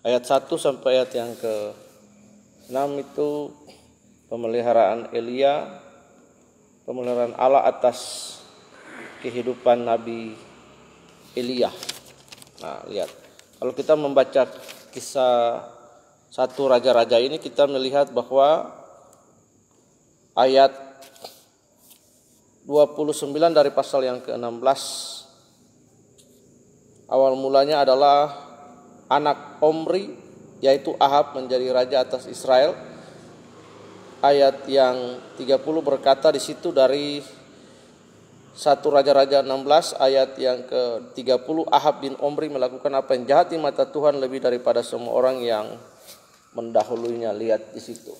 ayat 1 sampai ayat yang ke 6 itu pemeliharaan Elia, pemeliharaan Allah atas kehidupan Nabi Elia. Nah, lihat. Kalau kita membaca kisah satu raja-raja ini kita melihat bahwa ayat 29 dari pasal yang ke-16 awal mulanya adalah anak Omri yaitu Ahab menjadi raja atas Israel. Ayat yang 30 berkata di situ dari satu Raja-Raja 16 ayat yang ke-30 Ahab bin Omri melakukan apa yang jahat di mata Tuhan lebih daripada semua orang yang mendahulunya lihat di situ.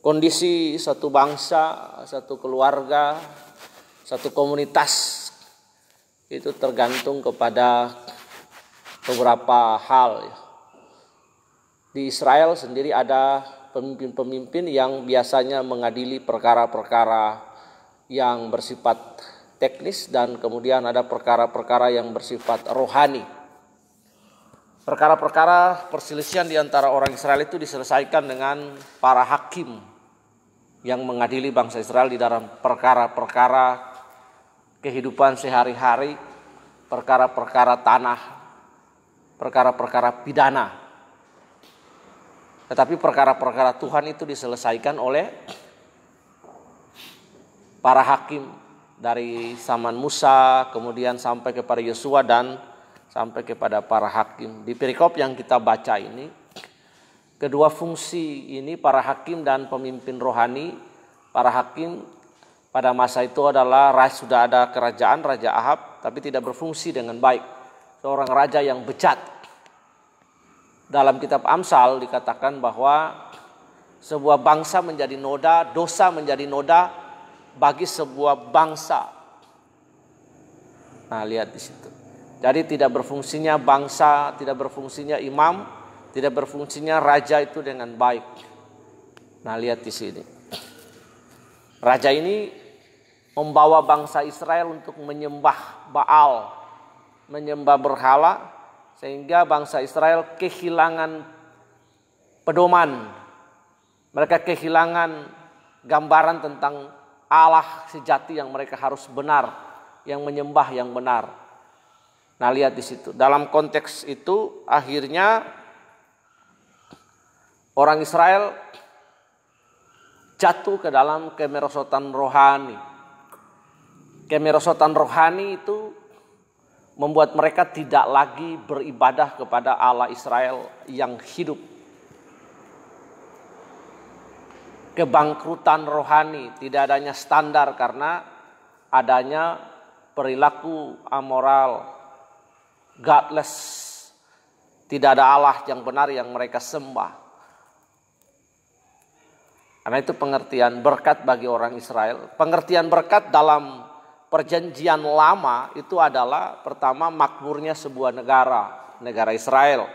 Kondisi satu bangsa, satu keluarga, satu komunitas itu tergantung kepada beberapa hal. Di Israel sendiri ada pemimpin-pemimpin yang biasanya mengadili perkara-perkara yang bersifat teknis dan kemudian ada perkara-perkara yang bersifat rohani. Perkara-perkara perselisihan di antara orang Israel itu diselesaikan dengan para hakim yang mengadili bangsa Israel di dalam perkara-perkara kehidupan sehari-hari, perkara-perkara tanah, perkara-perkara pidana. Tetapi perkara-perkara Tuhan itu diselesaikan oleh para hakim dari zaman Musa, kemudian sampai kepada Yosua dan sampai kepada para hakim. Di perikop yang kita baca ini, kedua fungsi ini para hakim dan pemimpin rohani, para hakim pada masa itu adalah sudah ada kerajaan Raja Ahab tapi tidak berfungsi dengan baik seorang raja yang bejat. Dalam kitab Amsal dikatakan bahwa sebuah bangsa menjadi noda, dosa menjadi noda bagi sebuah bangsa. Nah, lihat di situ. Jadi tidak berfungsinya bangsa, tidak berfungsinya imam, tidak berfungsinya raja itu dengan baik. Nah, lihat di sini. Raja ini membawa bangsa Israel untuk menyembah Baal menyembah berhala sehingga bangsa Israel kehilangan pedoman. Mereka kehilangan gambaran tentang Allah sejati yang mereka harus benar, yang menyembah yang benar. Nah, lihat di situ. Dalam konteks itu akhirnya orang Israel jatuh ke dalam kemerosotan rohani. Kemerosotan rohani itu membuat mereka tidak lagi beribadah kepada Allah Israel yang hidup. Kebangkrutan rohani, tidak adanya standar karena adanya perilaku amoral, godless. Tidak ada Allah yang benar yang mereka sembah. Karena itu pengertian berkat bagi orang Israel. Pengertian berkat dalam perjanjian lama itu adalah pertama makmurnya sebuah negara, negara Israel.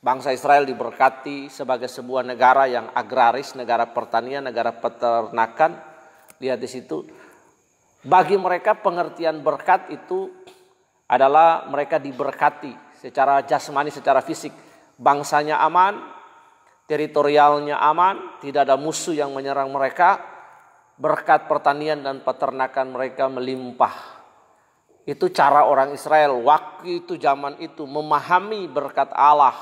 Bangsa Israel diberkati sebagai sebuah negara yang agraris, negara pertanian, negara peternakan. Lihat di situ. Bagi mereka pengertian berkat itu adalah mereka diberkati secara jasmani, secara fisik. Bangsanya aman, teritorialnya aman, tidak ada musuh yang menyerang mereka, berkat pertanian dan peternakan mereka melimpah. Itu cara orang Israel waktu itu zaman itu memahami berkat Allah.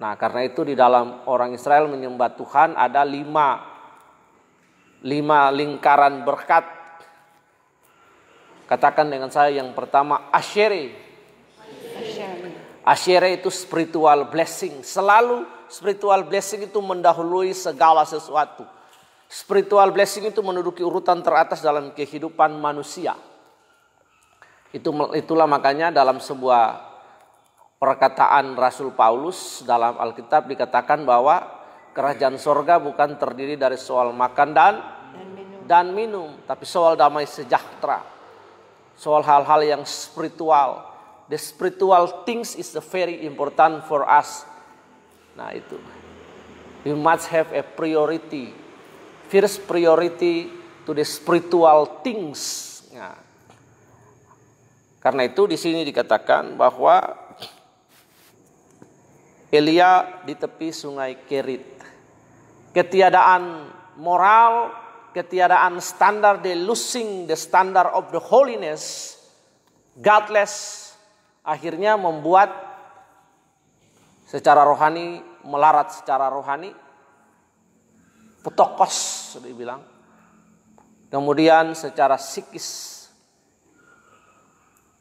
Nah karena itu di dalam orang Israel menyembah Tuhan ada lima, lima lingkaran berkat. Katakan dengan saya yang pertama asyere. Asyere itu spiritual blessing. Selalu spiritual blessing itu mendahului segala sesuatu Spiritual blessing itu menduduki urutan teratas dalam kehidupan manusia. Itu itulah makanya dalam sebuah perkataan Rasul Paulus dalam Alkitab dikatakan bahwa kerajaan sorga bukan terdiri dari soal makan dan dan minum, tapi soal damai sejahtera. Soal hal-hal yang spiritual. The spiritual things is the very important for us. Nah itu. We must have a priority First priority to the spiritual things. Nah, karena itu di sini dikatakan bahwa Elia di tepi sungai Kerit. Ketiadaan moral, ketiadaan standar, the losing the standard of the holiness, godless, akhirnya membuat secara rohani, melarat secara rohani, putokos sudah bilang Kemudian secara psikis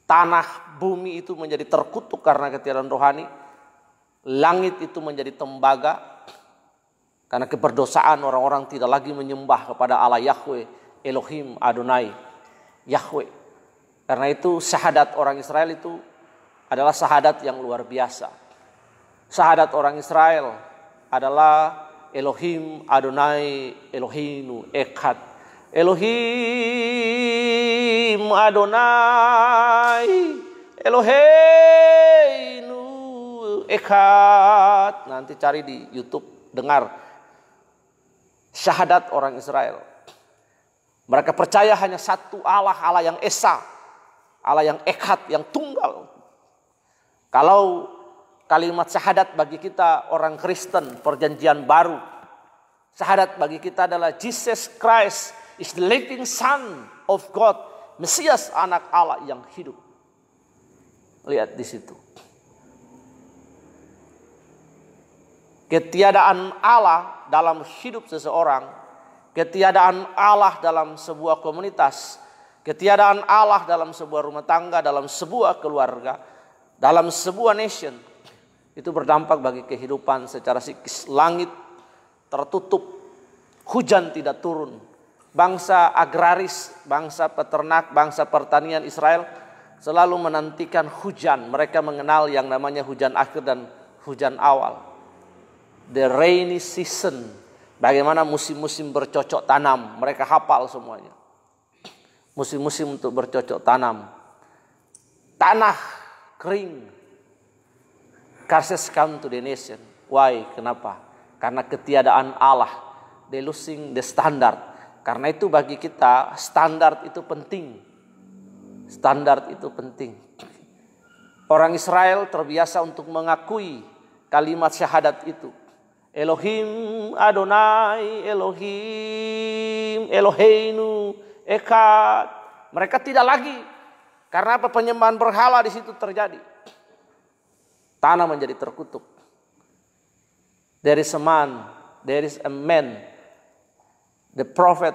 tanah bumi itu menjadi terkutuk karena ketiadaan rohani, langit itu menjadi tembaga karena keberdosaan orang-orang tidak lagi menyembah kepada Allah Yahweh Elohim Adonai Yahweh. Karena itu syahadat orang Israel itu adalah syahadat yang luar biasa. Syahadat orang Israel adalah Elohim Adonai Eloheinu Ekat Elohim Adonai Eloheinu Ekat nanti cari di YouTube dengar syahadat orang Israel mereka percaya hanya satu Allah Allah yang esa Allah yang Ekat yang tunggal kalau Kalimat syahadat bagi kita orang Kristen, perjanjian baru. Syahadat bagi kita adalah Jesus Christ is the living son of God. Mesias anak Allah yang hidup. Lihat di situ. Ketiadaan Allah dalam hidup seseorang, ketiadaan Allah dalam sebuah komunitas, ketiadaan Allah dalam sebuah rumah tangga, dalam sebuah keluarga, dalam sebuah nation itu berdampak bagi kehidupan secara psikis. Langit tertutup, hujan tidak turun. Bangsa agraris, bangsa peternak, bangsa pertanian Israel selalu menantikan hujan. Mereka mengenal yang namanya hujan akhir dan hujan awal. The rainy season, bagaimana musim-musim bercocok tanam, mereka hafal semuanya. Musim-musim untuk bercocok tanam. Tanah kering, Curses come to the nation. Why? Kenapa? Karena ketiadaan Allah. They losing the standard. Karena itu bagi kita standar itu penting. Standar itu penting. Orang Israel terbiasa untuk mengakui kalimat syahadat itu. Elohim Adonai Elohim Eloheinu Ekat. Mereka tidak lagi karena apa penyembahan berhala di situ terjadi. Tanah menjadi terkutuk. There is a man, there is a man, the prophet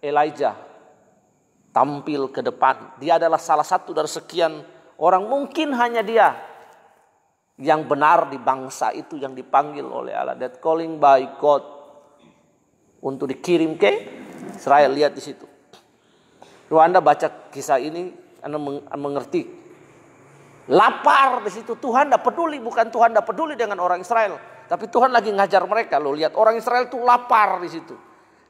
Elijah tampil ke depan. Dia adalah salah satu dari sekian orang, mungkin hanya dia yang benar di bangsa itu yang dipanggil oleh Allah. That calling by God untuk dikirim ke Israel. Lihat di situ. Kalau Anda baca kisah ini, Anda mengerti Lapar di situ Tuhan tidak peduli, bukan Tuhan tidak peduli dengan orang Israel, tapi Tuhan lagi ngajar mereka. Lo lihat orang Israel itu lapar di situ.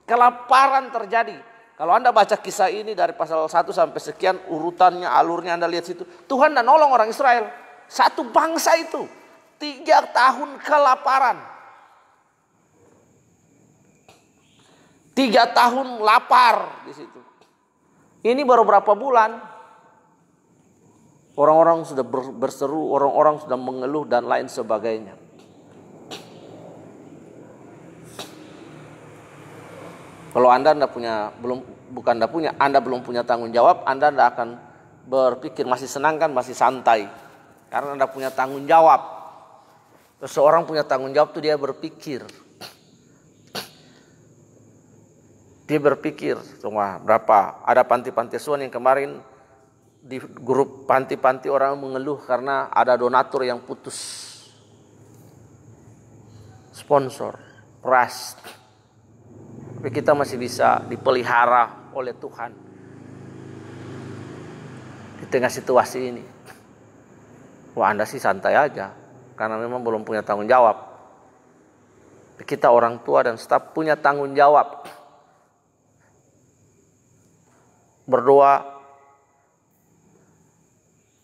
Kelaparan terjadi. Kalau Anda baca kisah ini dari pasal 1 sampai sekian urutannya, alurnya Anda lihat situ. Tuhan dan nolong orang Israel. Satu bangsa itu tiga tahun kelaparan. Tiga tahun lapar di situ. Ini baru berapa bulan? Orang-orang sudah berseru, orang-orang sudah mengeluh dan lain sebagainya. Kalau Anda tidak punya belum bukan tidak punya, Anda belum punya tanggung jawab, Anda tidak akan berpikir masih senang kan, masih santai. Karena Anda punya tanggung jawab. Seseorang punya tanggung jawab itu dia berpikir. Dia berpikir, cuma berapa? Ada panti-panti suan yang kemarin di grup panti-panti orang mengeluh karena ada donatur yang putus sponsor, pras Tapi kita masih bisa dipelihara oleh Tuhan di tengah situasi ini. Wah Anda sih santai aja, karena memang belum punya tanggung jawab. Kita orang tua dan staf punya tanggung jawab. Berdoa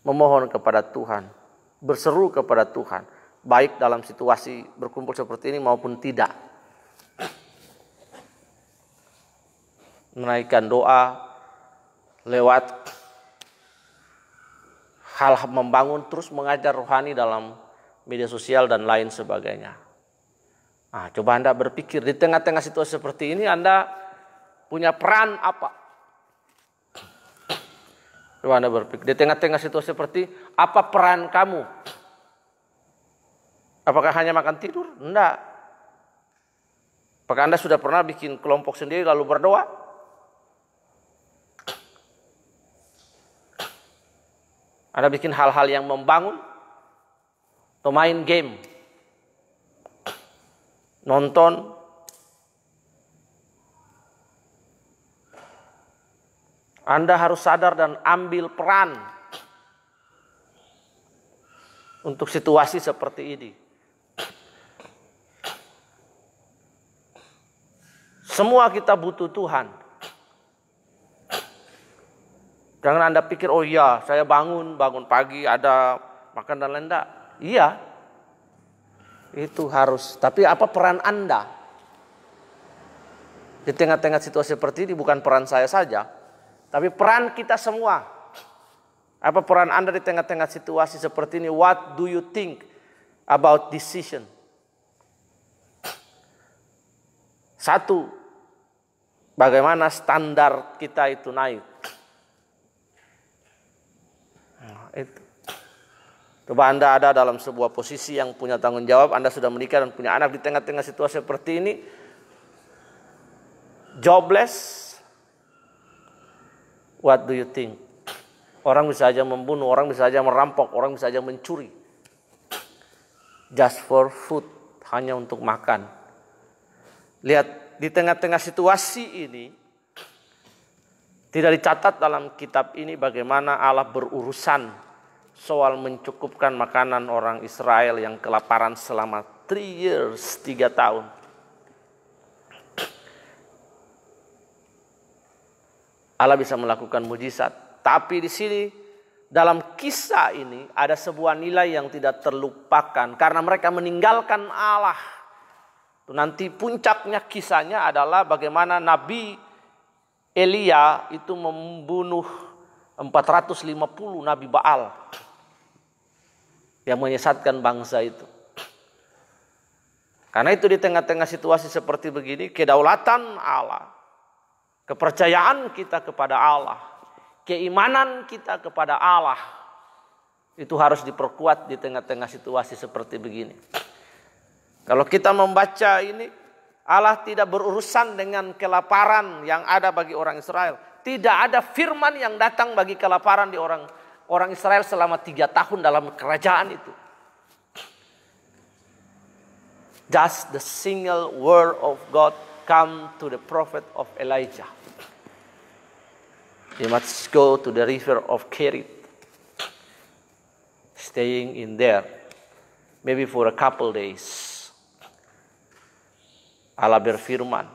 memohon kepada Tuhan, berseru kepada Tuhan, baik dalam situasi berkumpul seperti ini maupun tidak. Menaikkan doa lewat hal membangun terus mengajar rohani dalam media sosial dan lain sebagainya. Nah, coba Anda berpikir di tengah-tengah situasi seperti ini Anda punya peran apa? Coba Anda berpikir, di tengah-tengah situasi seperti apa peran kamu? Apakah hanya makan tidur? Enggak. Apakah Anda sudah pernah bikin kelompok sendiri lalu berdoa? Anda bikin hal-hal yang membangun? Atau main game? Nonton? Anda harus sadar dan ambil peran untuk situasi seperti ini. Semua kita butuh Tuhan. Jangan Anda pikir, oh iya, saya bangun, bangun pagi, ada makan dan lain Iya, itu harus. Tapi apa peran Anda? Di tengah-tengah situasi seperti ini bukan peran saya saja, tapi peran kita semua. Apa peran Anda di tengah-tengah situasi seperti ini? What do you think about decision? Satu, bagaimana standar kita itu naik? Nah, itu. Coba Anda ada dalam sebuah posisi yang punya tanggung jawab, Anda sudah menikah dan punya anak di tengah-tengah situasi seperti ini. Jobless, What do you think? Orang bisa saja membunuh, orang bisa saja merampok, orang bisa saja mencuri. Just for food, hanya untuk makan. Lihat, di tengah-tengah situasi ini, tidak dicatat dalam kitab ini bagaimana Allah berurusan soal mencukupkan makanan orang Israel yang kelaparan selama 3 years, 3 tahun. Allah bisa melakukan mujizat. Tapi di sini dalam kisah ini ada sebuah nilai yang tidak terlupakan karena mereka meninggalkan Allah. Nanti puncaknya kisahnya adalah bagaimana Nabi Elia itu membunuh 450 Nabi Baal yang menyesatkan bangsa itu. Karena itu di tengah-tengah situasi seperti begini kedaulatan Allah Kepercayaan kita kepada Allah, keimanan kita kepada Allah itu harus diperkuat di tengah-tengah situasi seperti begini. Kalau kita membaca ini, Allah tidak berurusan dengan kelaparan yang ada bagi orang Israel. Tidak ada firman yang datang bagi kelaparan di orang orang Israel selama tiga tahun dalam kerajaan itu. Just the single word of God come to the prophet of Elijah. You must go to the river of Kerit, staying in there, maybe for a couple days. Allah berfirman,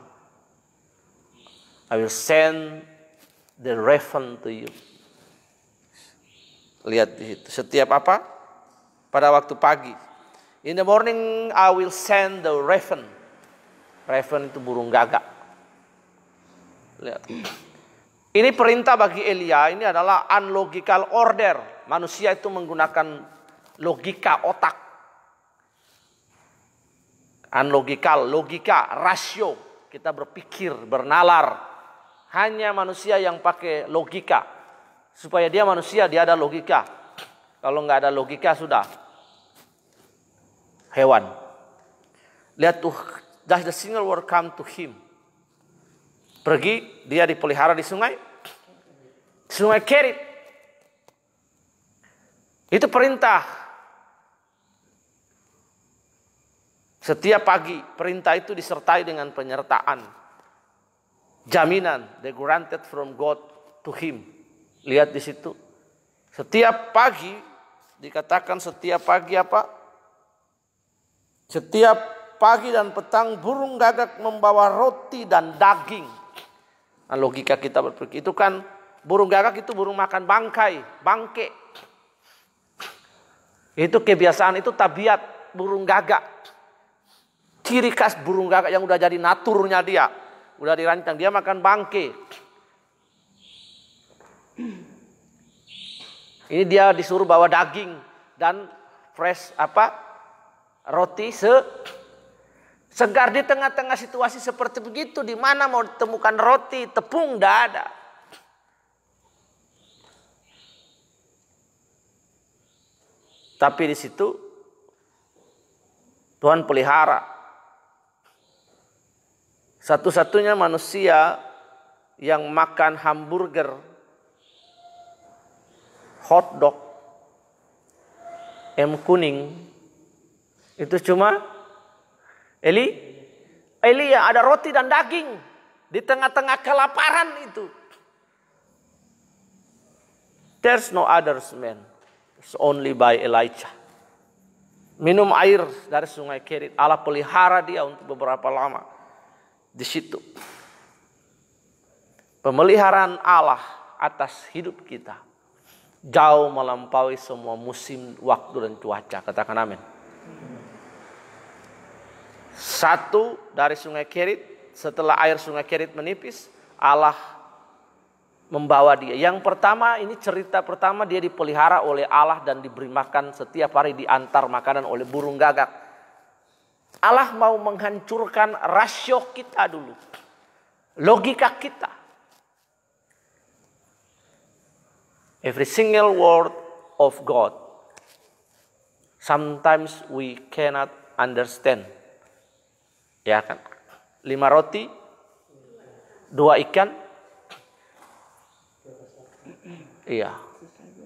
I will send the raven to you. Lihat di situ. Setiap apa? Pada waktu pagi. In the morning I will send the raven. Raven itu burung gagak. Lihat. Ini perintah bagi Elia, ini adalah unlogical order. Manusia itu menggunakan logika otak. Unlogical, logika, rasio. Kita berpikir, bernalar. Hanya manusia yang pakai logika. Supaya dia manusia, dia ada logika. Kalau nggak ada logika, sudah. Hewan. Lihat tuh, does the single word come to him? Pergi, dia dipelihara di sungai. Sungai Kerit. Itu perintah. Setiap pagi perintah itu disertai dengan penyertaan. Jaminan. They granted from God to him. Lihat di situ. Setiap pagi dikatakan setiap pagi apa? Setiap pagi dan petang burung gagak membawa roti dan daging Nah, logika kita berpikir itu kan burung gagak itu burung makan bangkai, bangke. Itu kebiasaan itu tabiat burung gagak. Ciri khas burung gagak yang udah jadi naturnya dia, udah dirancang dia makan bangke. Ini dia disuruh bawa daging dan fresh apa? roti se Segar di tengah-tengah situasi seperti begitu. Di mana mau ditemukan roti, tepung, tidak ada. Tapi di situ Tuhan pelihara. Satu-satunya manusia yang makan hamburger, hotdog, M kuning itu cuma Eli Eli Elia ada roti dan daging di tengah-tengah kelaparan itu. There's no others man. It's only by Elijah. Minum air dari sungai Kerit. Allah pelihara dia untuk beberapa lama. Di situ. Pemeliharaan Allah atas hidup kita. Jauh melampaui semua musim, waktu, dan cuaca. Katakan amin. Satu dari sungai Kerit, setelah air sungai Kerit menipis, Allah membawa dia. Yang pertama ini cerita pertama dia dipelihara oleh Allah dan diberi makan setiap hari diantar makanan oleh burung gagak. Allah mau menghancurkan rasio kita dulu. Logika kita. Every single word of God. Sometimes we cannot understand. Ya kan? Lima roti, dua ikan. Iya.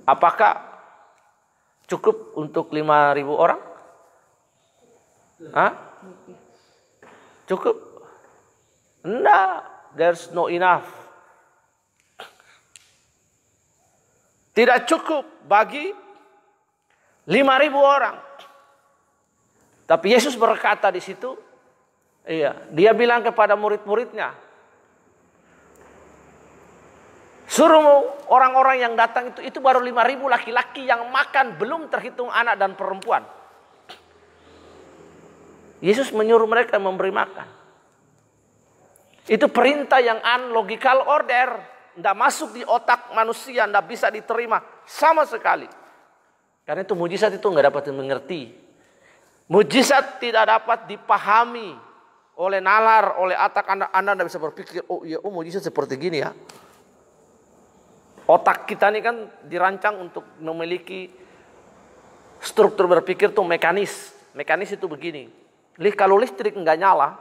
Apakah cukup untuk lima ribu orang? Hah? Cukup? Nah, there's no enough. Tidak cukup bagi lima ribu orang. Tapi Yesus berkata di situ, Iya, dia bilang kepada murid-muridnya, suruh orang-orang yang datang itu itu baru 5000 laki-laki yang makan belum terhitung anak dan perempuan. Yesus menyuruh mereka memberi makan. Itu perintah yang unlogical order, tidak masuk di otak manusia, tidak bisa diterima sama sekali. Karena itu mujizat itu nggak dapat dimengerti. Mujizat tidak dapat dipahami oleh nalar, oleh atak Anda, Anda Anda bisa berpikir, oh iya, oh mujizat seperti gini ya. Otak kita ini kan dirancang untuk memiliki struktur berpikir tuh mekanis. Mekanis itu begini. Lih kalau listrik nggak nyala,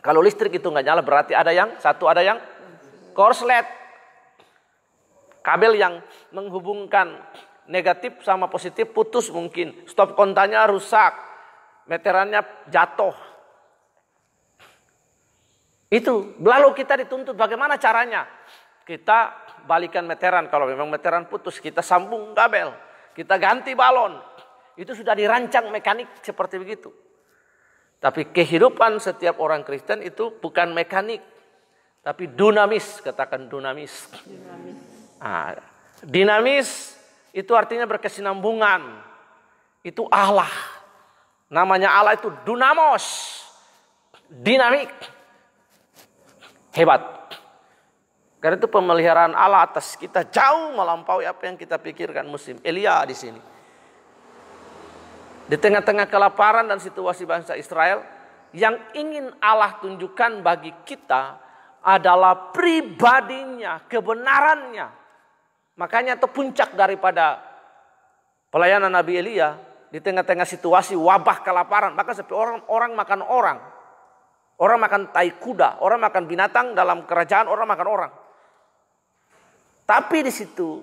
kalau listrik itu nggak nyala berarti ada yang satu ada yang korslet. Kabel yang menghubungkan negatif sama positif putus mungkin. Stop kontanya rusak. Meterannya jatuh itu. Lalu kita dituntut bagaimana caranya? Kita balikan meteran. Kalau memang meteran putus, kita sambung kabel. Kita ganti balon. Itu sudah dirancang mekanik seperti begitu. Tapi kehidupan setiap orang Kristen itu bukan mekanik. Tapi dinamis, katakan dunamis. Dinamis, nah, dinamis itu artinya berkesinambungan. Itu Allah. Namanya Allah itu dunamos. Dinamik hebat. Karena itu pemeliharaan Allah atas kita jauh melampaui apa yang kita pikirkan musim. Elia di sini. Di tengah-tengah kelaparan dan situasi bangsa Israel, yang ingin Allah tunjukkan bagi kita adalah pribadinya, kebenarannya. Makanya itu puncak daripada pelayanan Nabi Elia di tengah-tengah situasi wabah kelaparan. Maka sepi orang, orang makan orang. Orang makan tai kuda, orang makan binatang dalam kerajaan, orang makan orang. Tapi di situ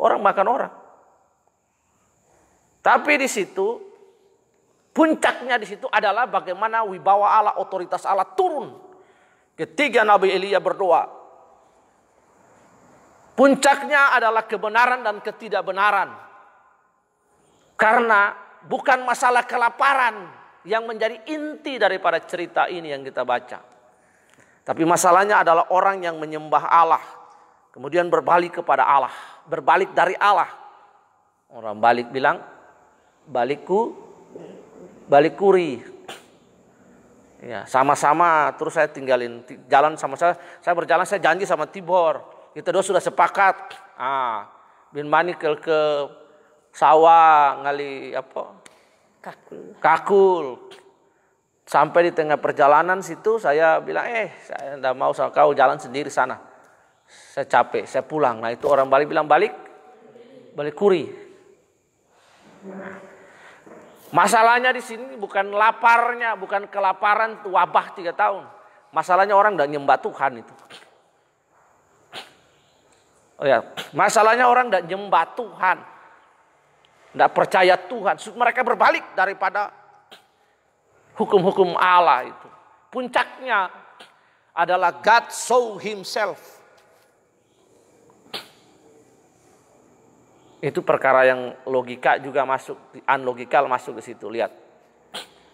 orang makan orang. Tapi di situ puncaknya di situ adalah bagaimana wibawa Allah, otoritas Allah turun. Ketika Nabi Elia berdoa, puncaknya adalah kebenaran dan ketidakbenaran. Karena bukan masalah kelaparan, yang menjadi inti daripada cerita ini yang kita baca. Tapi masalahnya adalah orang yang menyembah Allah, kemudian berbalik kepada Allah, berbalik dari Allah. Orang balik bilang, balikku, balik kuri. Ya, sama-sama terus saya tinggalin jalan sama saya, saya berjalan saya janji sama Tibor. Kita dua sudah sepakat. Ah, bin Manikel ke sawah ngali apa Kakul. Kakul. Sampai di tengah perjalanan situ saya bilang, eh saya tidak mau sama kau jalan sendiri sana. Saya capek, saya pulang. Nah itu orang Bali bilang balik, balik kuri. Masalahnya di sini bukan laparnya, bukan kelaparan wabah tiga tahun. Masalahnya orang tidak nyembah Tuhan itu. Oh ya, masalahnya orang tidak nyembah Tuhan. Tidak percaya Tuhan. Mereka berbalik daripada hukum-hukum Allah itu. Puncaknya adalah God show himself. Itu perkara yang logika juga masuk, unlogikal masuk ke situ. Lihat.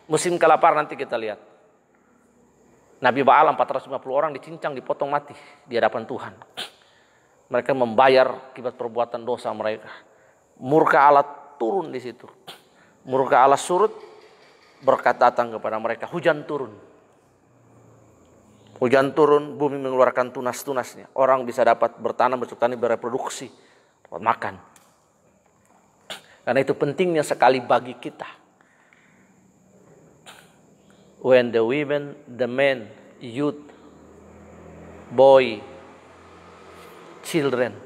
Musim kelaparan nanti kita lihat. Nabi Baal 450 orang dicincang, dipotong mati di hadapan Tuhan. Mereka membayar akibat perbuatan dosa mereka. Murka alat turun di situ. Murka Allah surut, berkat datang kepada mereka. Hujan turun. Hujan turun, bumi mengeluarkan tunas-tunasnya. Orang bisa dapat bertanam, bercutani, bereproduksi, dapat makan. Karena itu pentingnya sekali bagi kita. When the women, the men, youth, boy, children,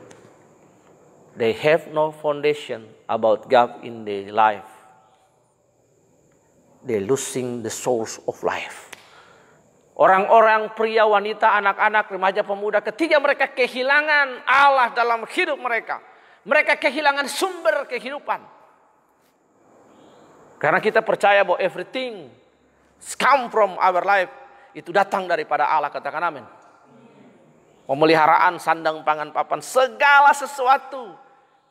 They have no foundation about God in their life. They losing the source of life. Orang-orang pria, wanita, anak-anak, remaja, pemuda, ketika mereka kehilangan Allah dalam hidup mereka, mereka kehilangan sumber kehidupan. Karena kita percaya bahwa everything come from our life itu datang daripada Allah katakan amin. Pemeliharaan, sandang, pangan, papan, segala sesuatu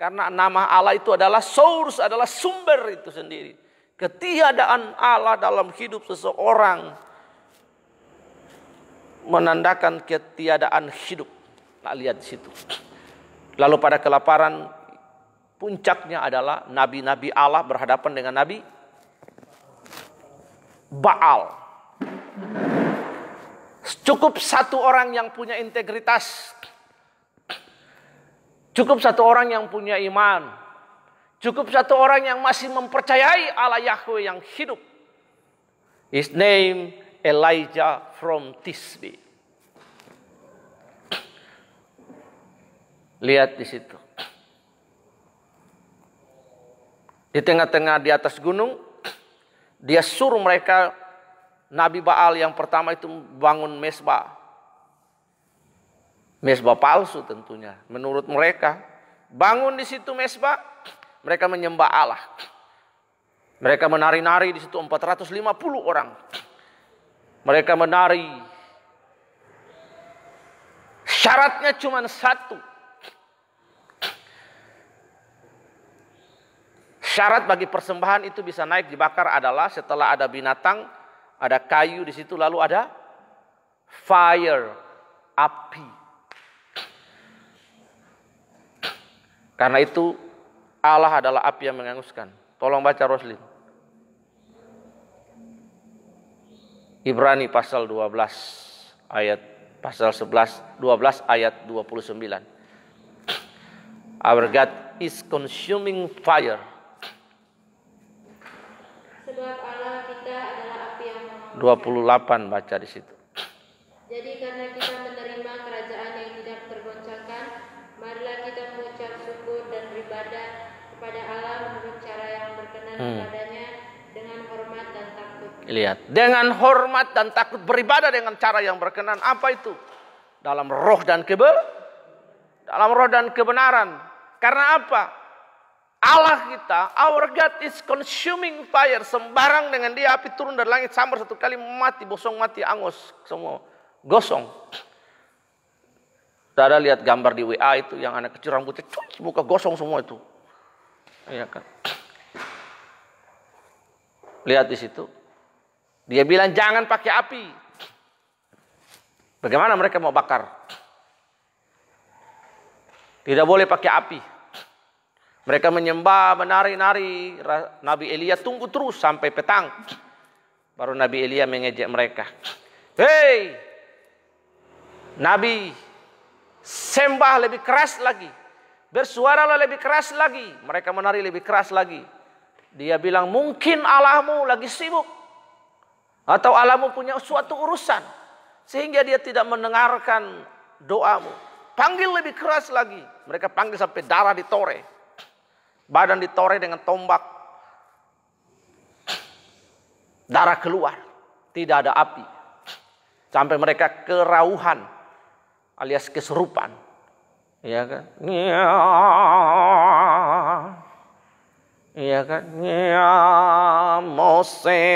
karena nama Allah itu adalah source, adalah sumber itu sendiri. Ketiadaan Allah dalam hidup seseorang menandakan ketiadaan hidup. Nah, lihat di situ. Lalu pada kelaparan puncaknya adalah nabi-nabi Allah berhadapan dengan nabi Baal. Cukup satu orang yang punya integritas Cukup satu orang yang punya iman. Cukup satu orang yang masih mempercayai Allah Yahweh yang hidup. His name Elijah from Tisbe. Lihat di situ. Di tengah-tengah di atas gunung, dia suruh mereka Nabi Baal yang pertama itu bangun mesbah. Mesbah palsu tentunya menurut mereka. Bangun di situ mesbah, mereka menyembah Allah. Mereka menari-nari di situ 450 orang. Mereka menari. Syaratnya cuma satu. Syarat bagi persembahan itu bisa naik dibakar adalah setelah ada binatang, ada kayu di situ lalu ada fire, api. Karena itu Allah adalah api yang menghanguskan. Tolong baca Roslin. Ibrani pasal 12 ayat pasal 11 12 ayat 29. Our God is consuming fire. Sebab Allah kita adalah api yang 28 baca di situ. hmm. dengan hormat dan takut. Lihat, dengan hormat dan takut beribadah dengan cara yang berkenan. Apa itu? Dalam roh dan keber, dalam roh dan kebenaran. Karena apa? Allah kita, our God is consuming fire. Sembarang dengan dia api turun dari langit sambar satu kali mati, bosong mati, angus semua gosong. Dada lihat gambar di WA itu yang anak kecil rambutnya cuci muka gosong semua itu. Iya kan? Lihat di situ. Dia bilang jangan pakai api. Bagaimana mereka mau bakar? Tidak boleh pakai api. Mereka menyembah, menari-nari. Nabi Elia tunggu terus sampai petang. Baru Nabi Elia mengejek mereka. Hei, Nabi, sembah lebih keras lagi. Bersuara lebih keras lagi. Mereka menari lebih keras lagi. Dia bilang mungkin Allahmu lagi sibuk. Atau Allahmu punya suatu urusan. Sehingga dia tidak mendengarkan doamu. Panggil lebih keras lagi. Mereka panggil sampai darah ditore. Badan ditore dengan tombak. Darah keluar. Tidak ada api. Sampai mereka kerauhan. Alias keserupan. Ya kan? Iya. Iya kan? Ya Mose.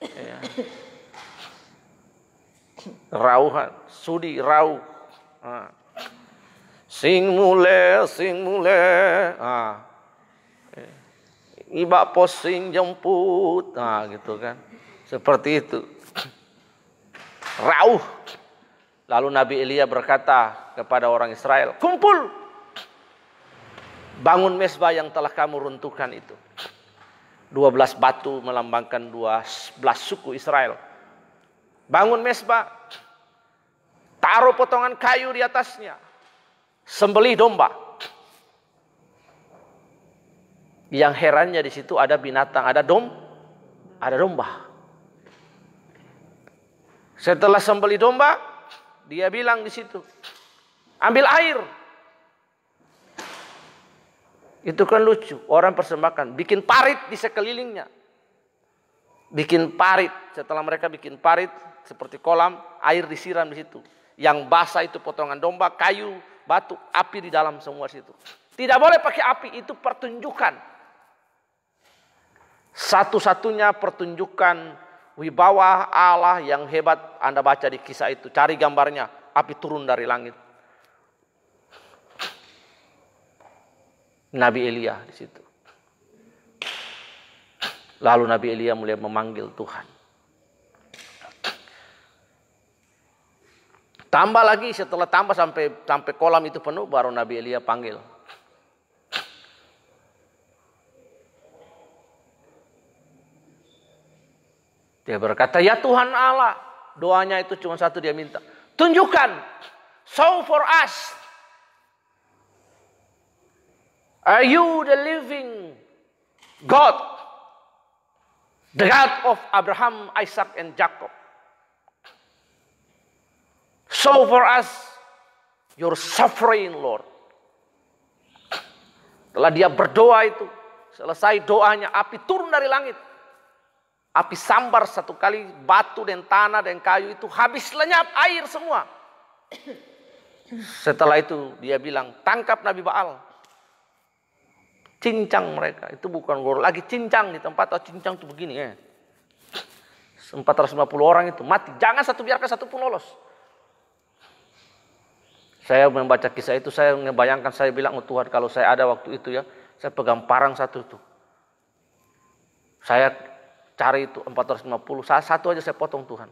Ya. Rauhan, sudi rau. Nah. Sing mule, sing mule. Ah. Iba posing jemput. Nah, gitu kan. Seperti itu. Rauh. Lalu Nabi Elia berkata kepada orang Israel, kumpul Bangun mesbah yang telah kamu runtuhkan itu. 12 batu melambangkan 12 suku Israel. Bangun mesbah. Taruh potongan kayu di atasnya. Sembelih domba. Yang herannya di situ ada binatang, ada dom, ada domba. Setelah sembelih domba, dia bilang di situ, ambil air itu kan lucu. Orang persembahkan. Bikin parit di sekelilingnya. Bikin parit. Setelah mereka bikin parit. Seperti kolam. Air disiram di situ. Yang basah itu potongan domba, kayu, batu. Api di dalam semua situ. Tidak boleh pakai api. Itu pertunjukan. Satu-satunya pertunjukan wibawa Allah yang hebat. Anda baca di kisah itu. Cari gambarnya. Api turun dari langit. Nabi Elia di situ. Lalu Nabi Elia mulai memanggil Tuhan. Tambah lagi setelah tambah sampai sampai kolam itu penuh baru Nabi Elia panggil. Dia berkata, "Ya Tuhan Allah, doanya itu cuma satu dia minta. Tunjukkan show for us Are you the living God? The God of Abraham, Isaac, and Jacob. So for us, your suffering Lord. Setelah dia berdoa itu, selesai doanya, api turun dari langit. Api sambar satu kali batu dan tanah dan kayu itu habis lenyap air semua. Setelah itu dia bilang, tangkap Nabi Baal cincang mereka. Itu bukan gor lagi cincang di tempat atau oh, cincang tuh begini ya. Eh. 450 orang itu mati. Jangan satu biarkan satu pun lolos. Saya membaca kisah itu, saya membayangkan, saya bilang, oh Tuhan kalau saya ada waktu itu ya, saya pegang parang satu itu. Saya cari itu 450, satu aja saya potong Tuhan.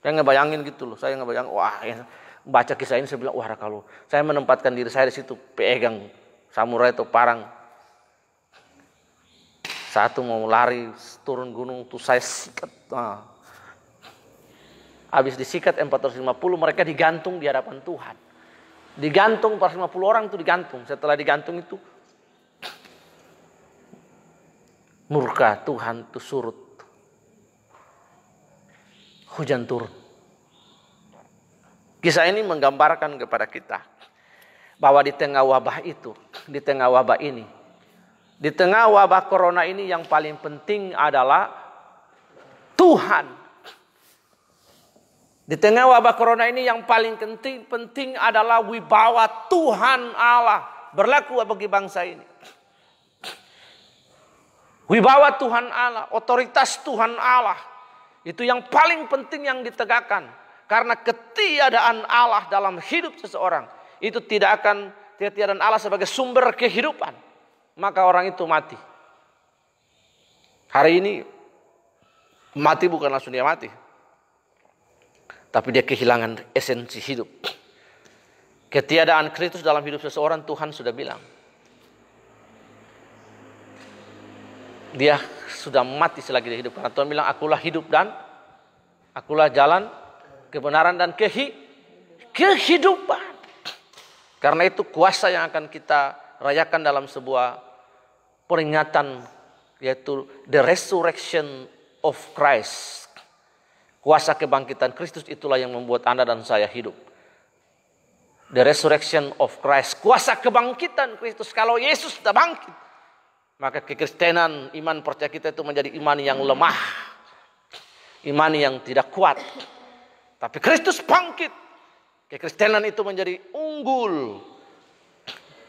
Saya ngebayangin gitu loh, saya ngebayang, wah ya, baca kisah ini saya bilang, wah kalau saya menempatkan diri saya di situ, pegang samurai atau parang, satu mau lari turun gunung tuh saya sikat. Nah. Habis disikat M450 mereka digantung di hadapan Tuhan. Digantung 450 orang itu digantung. Setelah digantung itu murka Tuhan itu surut. Hujan turun. Kisah ini menggambarkan kepada kita bahwa di tengah wabah itu, di tengah wabah ini, di tengah wabah corona ini yang paling penting adalah Tuhan. Di tengah wabah corona ini yang paling penting penting adalah wibawa Tuhan Allah berlaku bagi bangsa ini. Wibawa Tuhan Allah, otoritas Tuhan Allah itu yang paling penting yang ditegakkan karena ketiadaan Allah dalam hidup seseorang itu tidak akan ketiadaan Allah sebagai sumber kehidupan maka orang itu mati. Hari ini mati bukan langsung dia mati. Tapi dia kehilangan esensi hidup. Ketiadaan Kristus dalam hidup seseorang Tuhan sudah bilang. Dia sudah mati selagi dia hidup. Karena Tuhan bilang akulah hidup dan akulah jalan kebenaran dan kehi kehidupan. Karena itu kuasa yang akan kita rayakan dalam sebuah peringatan yaitu the resurrection of Christ. Kuasa kebangkitan Kristus itulah yang membuat Anda dan saya hidup. The resurrection of Christ, kuasa kebangkitan Kristus. Kalau Yesus sudah bangkit, maka kekristenan iman percaya kita itu menjadi iman yang lemah, iman yang tidak kuat. Tapi Kristus bangkit, kekristenan itu menjadi unggul,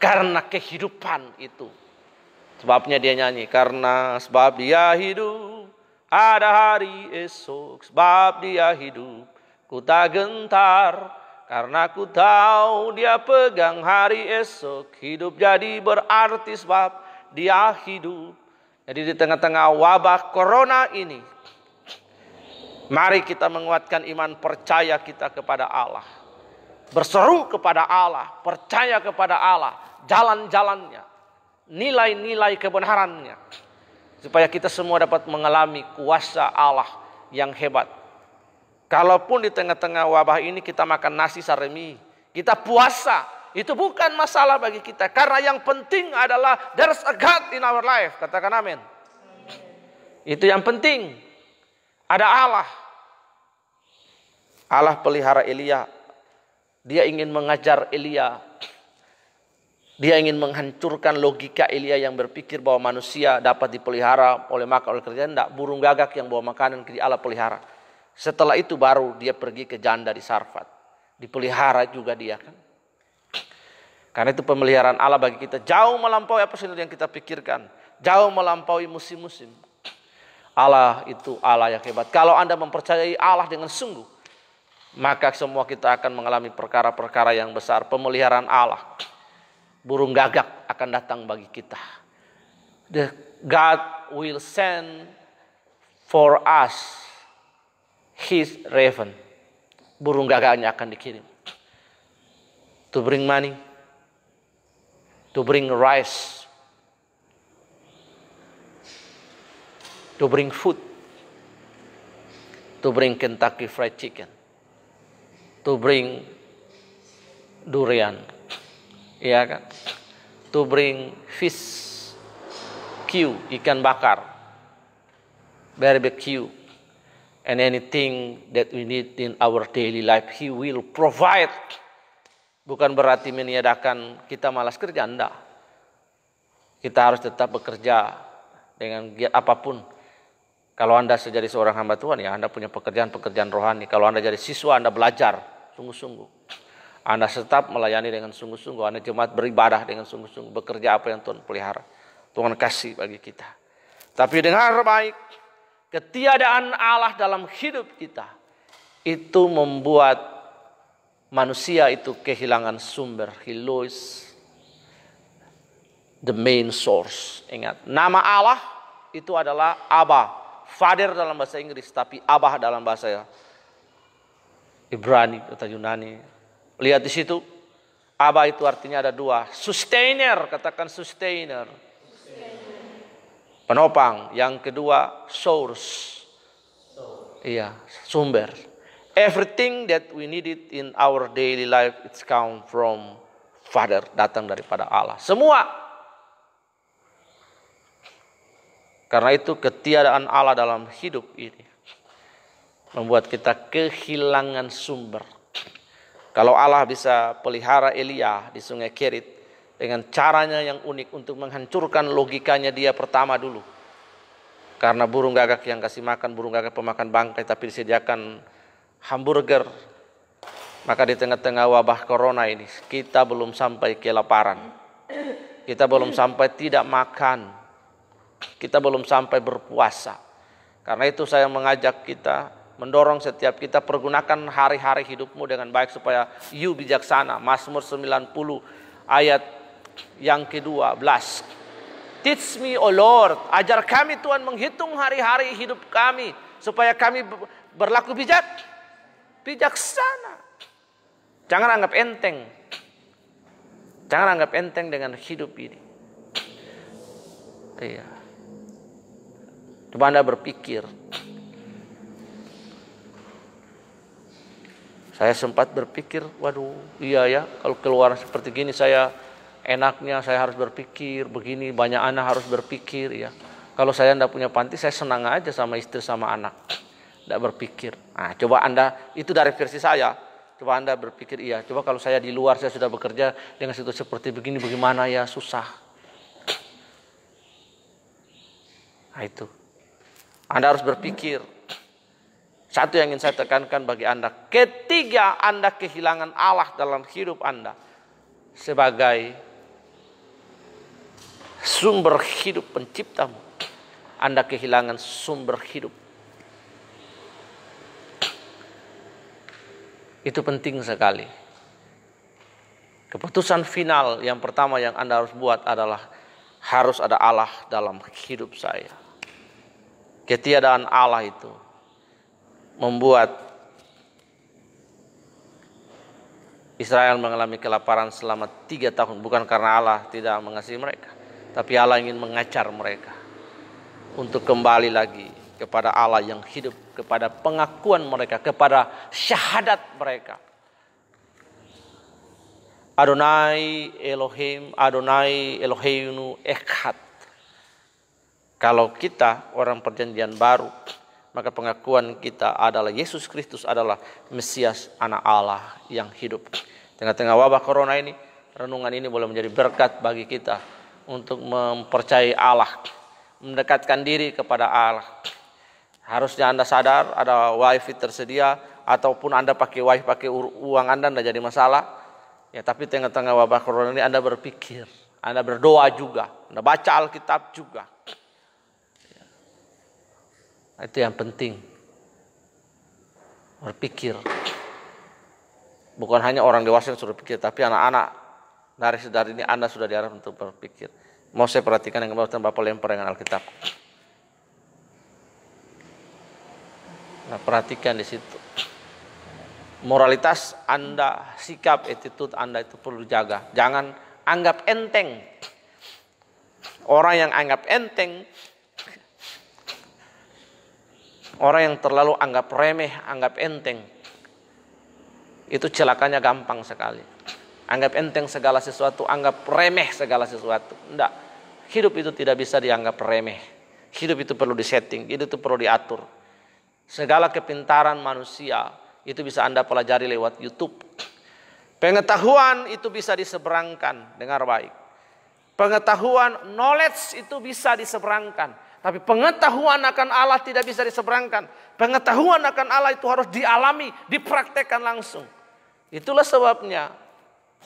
karena kehidupan itu. Sebabnya dia nyanyi karena sebab dia hidup ada hari esok sebab dia hidup ku tak gentar karena ku tahu dia pegang hari esok hidup jadi berarti sebab dia hidup. Jadi di tengah-tengah wabah corona ini mari kita menguatkan iman percaya kita kepada Allah. Berseru kepada Allah, percaya kepada Allah jalan-jalannya, nilai-nilai kebenarannya. Supaya kita semua dapat mengalami kuasa Allah yang hebat. Kalaupun di tengah-tengah wabah ini kita makan nasi saremi, kita puasa, itu bukan masalah bagi kita. Karena yang penting adalah there's a God in our life. Katakan amin. Itu yang penting. Ada Allah. Allah pelihara Elia. Dia ingin mengajar Elia dia ingin menghancurkan logika Elia yang berpikir bahwa manusia dapat dipelihara oleh makan oleh kerjaan. Tidak, burung gagak yang bawa makanan ke Allah pelihara. Setelah itu baru dia pergi ke janda di Sarfat. Dipelihara juga dia kan. Karena itu pemeliharaan Allah bagi kita jauh melampaui apa yang kita pikirkan. Jauh melampaui musim-musim. Allah itu Allah yang hebat. Kalau Anda mempercayai Allah dengan sungguh, maka semua kita akan mengalami perkara-perkara yang besar. Pemeliharaan Allah burung gagak akan datang bagi kita. The God will send for us his raven. Burung gagaknya akan dikirim. To bring money. To bring rice. To bring food. To bring Kentucky Fried Chicken. To bring durian ya kan to bring fish Q ikan bakar barbecue and anything that we need in our daily life he will provide bukan berarti meniadakan kita malas kerja anda kita harus tetap bekerja dengan giat apapun kalau anda sejadi seorang hamba Tuhan ya anda punya pekerjaan-pekerjaan rohani kalau anda jadi siswa anda belajar sungguh-sungguh anda tetap melayani dengan sungguh-sungguh. Anda jemaat beribadah dengan sungguh-sungguh. Bekerja apa yang Tuhan pelihara. Tuhan kasih bagi kita. Tapi dengar baik. Ketiadaan Allah dalam hidup kita. Itu membuat manusia itu kehilangan sumber. He lose the main source. Ingat. Nama Allah itu adalah Abah. Father dalam bahasa Inggris. Tapi Abah dalam bahasa Ibrani atau Yunani Lihat di situ. Aba itu artinya ada dua. Sustainer, katakan sustainer. Penopang. Yang kedua, source. source. Iya, sumber. Everything that we needed in our daily life, it's come from Father, datang daripada Allah. Semua. Karena itu ketiadaan Allah dalam hidup ini membuat kita kehilangan sumber. Kalau Allah bisa pelihara Elia di sungai Kerit dengan caranya yang unik untuk menghancurkan logikanya dia pertama dulu. Karena burung gagak yang kasih makan, burung gagak pemakan bangkai tapi disediakan hamburger. Maka di tengah-tengah wabah corona ini kita belum sampai kelaparan. Kita belum sampai tidak makan. Kita belum sampai berpuasa. Karena itu saya mengajak kita mendorong setiap kita pergunakan hari-hari hidupmu dengan baik supaya you bijaksana. Mazmur 90 ayat yang ke-12. Teach me, O Lord, ajar kami Tuhan menghitung hari-hari hidup kami supaya kami berlaku bijak, bijaksana. Jangan anggap enteng. Jangan anggap enteng dengan hidup ini. Iya. Coba Anda berpikir, Saya sempat berpikir, waduh, iya ya, kalau keluar seperti gini saya enaknya saya harus berpikir, begini banyak anak harus berpikir ya. Kalau saya tidak punya panti, saya senang aja sama istri sama anak, tidak berpikir. Nah, coba anda itu dari versi saya, coba anda berpikir iya. Coba kalau saya di luar saya sudah bekerja dengan situ seperti begini, bagaimana ya susah. Nah, itu. Anda harus berpikir. Satu yang ingin saya tekankan bagi Anda, ketiga Anda kehilangan Allah dalam hidup Anda sebagai sumber hidup penciptamu. Anda kehilangan sumber hidup. Itu penting sekali. Keputusan final yang pertama yang Anda harus buat adalah harus ada Allah dalam hidup saya. Ketiadaan Allah itu membuat Israel mengalami kelaparan selama tiga tahun bukan karena Allah tidak mengasihi mereka, tapi Allah ingin mengajar mereka untuk kembali lagi kepada Allah yang hidup, kepada pengakuan mereka, kepada syahadat mereka. Adonai Elohim, Adonai Eloheinu Ekhat. Kalau kita orang perjanjian baru, maka pengakuan kita adalah Yesus Kristus adalah Mesias anak Allah yang hidup. Tengah-tengah wabah corona ini, renungan ini boleh menjadi berkat bagi kita untuk mempercayai Allah, mendekatkan diri kepada Allah. Harusnya Anda sadar ada wifi tersedia ataupun Anda pakai wifi pakai uang Anda tidak jadi masalah. Ya, tapi tengah-tengah wabah corona ini Anda berpikir, Anda berdoa juga, Anda baca Alkitab juga. Itu yang penting. Berpikir. Bukan hanya orang dewasa yang sudah pikir, tapi anak-anak dari sedari ini Anda sudah diarah untuk berpikir. Mau saya perhatikan yang kemarin Bapak lempar dengan Alkitab. Nah, perhatikan di situ. Moralitas Anda, sikap, attitude Anda itu perlu dijaga. Jangan anggap enteng. Orang yang anggap enteng Orang yang terlalu anggap remeh, anggap enteng. Itu celakanya gampang sekali. Anggap enteng segala sesuatu, anggap remeh segala sesuatu. Enggak. Hidup itu tidak bisa dianggap remeh. Hidup itu perlu disetting, hidup itu perlu diatur. Segala kepintaran manusia itu bisa Anda pelajari lewat YouTube. Pengetahuan itu bisa diseberangkan, dengar baik. Pengetahuan, knowledge itu bisa diseberangkan. Tapi pengetahuan akan Allah tidak bisa diseberangkan. Pengetahuan akan Allah itu harus dialami, dipraktekkan langsung. Itulah sebabnya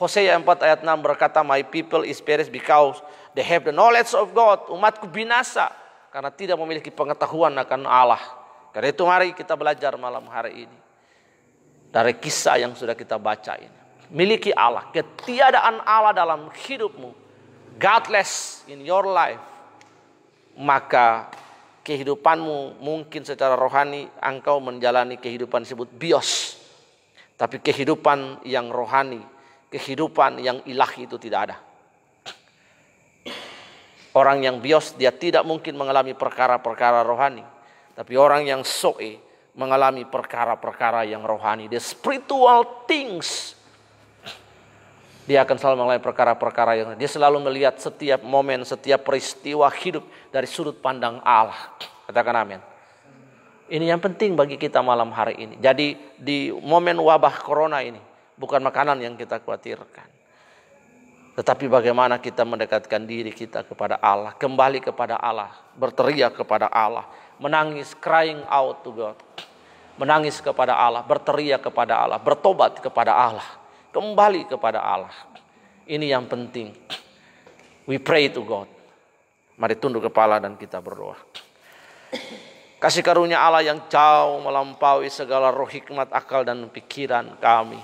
Hosea 4 ayat 6 berkata, My people is perished because they have the knowledge of God. Umatku binasa karena tidak memiliki pengetahuan akan Allah. Karena itu mari kita belajar malam hari ini. Dari kisah yang sudah kita baca ini. Miliki Allah, ketiadaan Allah dalam hidupmu. Godless in your life maka kehidupanmu mungkin secara rohani engkau menjalani kehidupan disebut bios. Tapi kehidupan yang rohani, kehidupan yang ilahi itu tidak ada. Orang yang bios dia tidak mungkin mengalami perkara-perkara rohani. Tapi orang yang soe mengalami perkara-perkara yang rohani. The spiritual things dia akan selalu mengalami perkara-perkara yang dia selalu melihat setiap momen, setiap peristiwa hidup dari sudut pandang Allah. Katakan amin. Ini yang penting bagi kita malam hari ini. Jadi di momen wabah corona ini bukan makanan yang kita khawatirkan. Tetapi bagaimana kita mendekatkan diri kita kepada Allah, kembali kepada Allah, berteriak kepada Allah, menangis crying out to God. Menangis kepada Allah, berteriak kepada Allah, bertobat kepada Allah kembali kepada Allah. Ini yang penting. We pray to God. Mari tunduk kepala dan kita berdoa. Kasih karunia Allah yang jauh melampaui segala roh hikmat, akal, dan pikiran kami.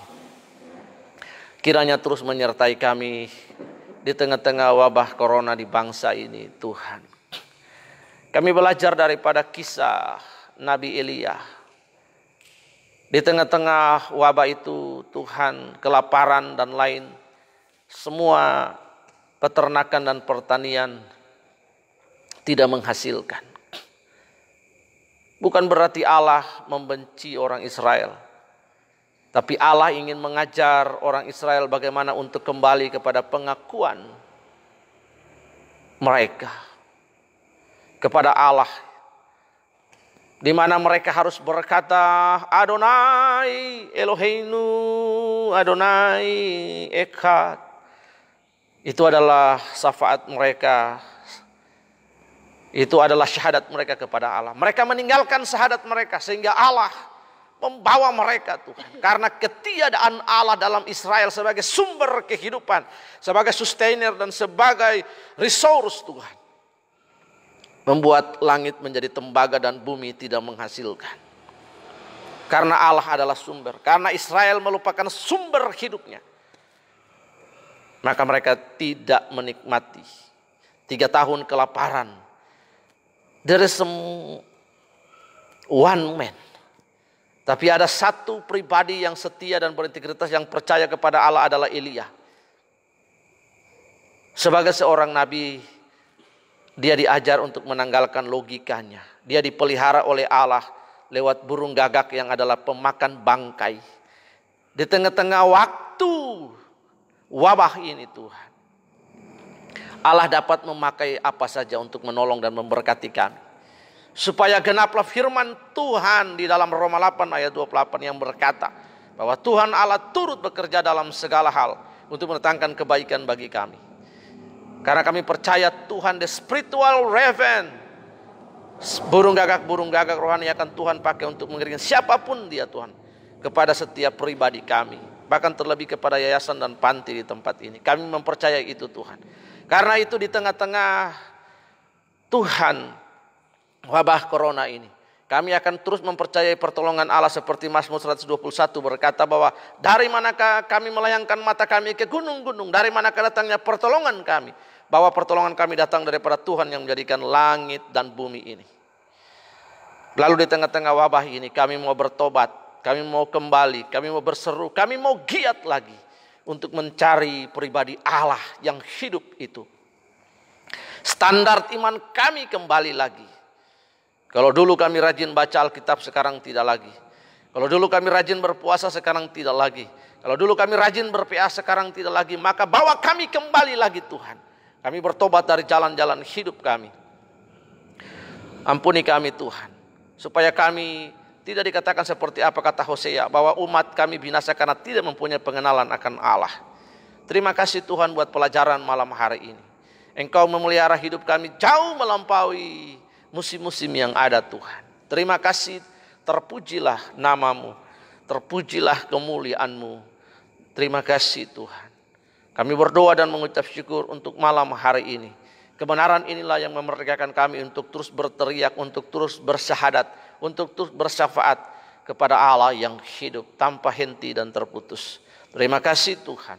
Kiranya terus menyertai kami di tengah-tengah wabah corona di bangsa ini, Tuhan. Kami belajar daripada kisah Nabi Elia di tengah-tengah wabah itu Tuhan kelaparan dan lain semua peternakan dan pertanian tidak menghasilkan. Bukan berarti Allah membenci orang Israel. Tapi Allah ingin mengajar orang Israel bagaimana untuk kembali kepada pengakuan mereka kepada Allah di mana mereka harus berkata Adonai Eloheinu Adonai Ekat itu adalah syafaat mereka itu adalah syahadat mereka kepada Allah mereka meninggalkan syahadat mereka sehingga Allah membawa mereka Tuhan karena ketiadaan Allah dalam Israel sebagai sumber kehidupan sebagai sustainer dan sebagai resource Tuhan membuat langit menjadi tembaga dan bumi tidak menghasilkan. Karena Allah adalah sumber, karena Israel melupakan sumber hidupnya. Maka mereka tidak menikmati tiga tahun kelaparan. dari semua one man. Tapi ada satu pribadi yang setia dan berintegritas yang percaya kepada Allah adalah Elia. Sebagai seorang nabi dia diajar untuk menanggalkan logikanya. Dia dipelihara oleh Allah lewat burung gagak yang adalah pemakan bangkai. Di tengah-tengah waktu wabah ini Tuhan. Allah dapat memakai apa saja untuk menolong dan memberkati kami. Supaya genaplah firman Tuhan di dalam Roma 8 ayat 28 yang berkata bahwa Tuhan Allah turut bekerja dalam segala hal untuk menetangkan kebaikan bagi kami karena kami percaya Tuhan the spiritual raven. Burung gagak-burung gagak rohani akan Tuhan pakai untuk mengiringi siapapun dia Tuhan. Kepada setiap pribadi kami. Bahkan terlebih kepada yayasan dan panti di tempat ini. Kami mempercayai itu Tuhan. Karena itu di tengah-tengah Tuhan wabah corona ini. Kami akan terus mempercayai pertolongan Allah seperti Mazmur 121 berkata bahwa dari manakah kami melayangkan mata kami ke gunung-gunung, dari manakah datangnya pertolongan kami? Bahwa pertolongan kami datang daripada Tuhan yang menjadikan langit dan bumi ini. Lalu di tengah-tengah wabah ini kami mau bertobat, kami mau kembali, kami mau berseru, kami mau giat lagi untuk mencari pribadi Allah yang hidup itu. Standar iman kami kembali lagi kalau dulu kami rajin baca Alkitab, sekarang tidak lagi. Kalau dulu kami rajin berpuasa, sekarang tidak lagi. Kalau dulu kami rajin berPA, sekarang tidak lagi. Maka bawa kami kembali lagi Tuhan. Kami bertobat dari jalan-jalan hidup kami. Ampuni kami Tuhan. Supaya kami tidak dikatakan seperti apa kata Hosea. Bahwa umat kami binasa karena tidak mempunyai pengenalan akan Allah. Terima kasih Tuhan buat pelajaran malam hari ini. Engkau memelihara hidup kami jauh melampaui musim-musim yang ada Tuhan. Terima kasih, terpujilah namamu, terpujilah kemuliaanmu. Terima kasih Tuhan. Kami berdoa dan mengucap syukur untuk malam hari ini. Kebenaran inilah yang memerdekakan kami untuk terus berteriak, untuk terus bersyahadat, untuk terus bersyafaat kepada Allah yang hidup tanpa henti dan terputus. Terima kasih Tuhan.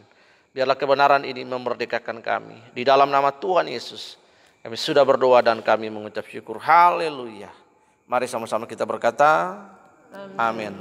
Biarlah kebenaran ini memerdekakan kami. Di dalam nama Tuhan Yesus, kami sudah berdoa dan kami mengucap syukur. Haleluya. Mari sama-sama kita berkata, Amin. Amin.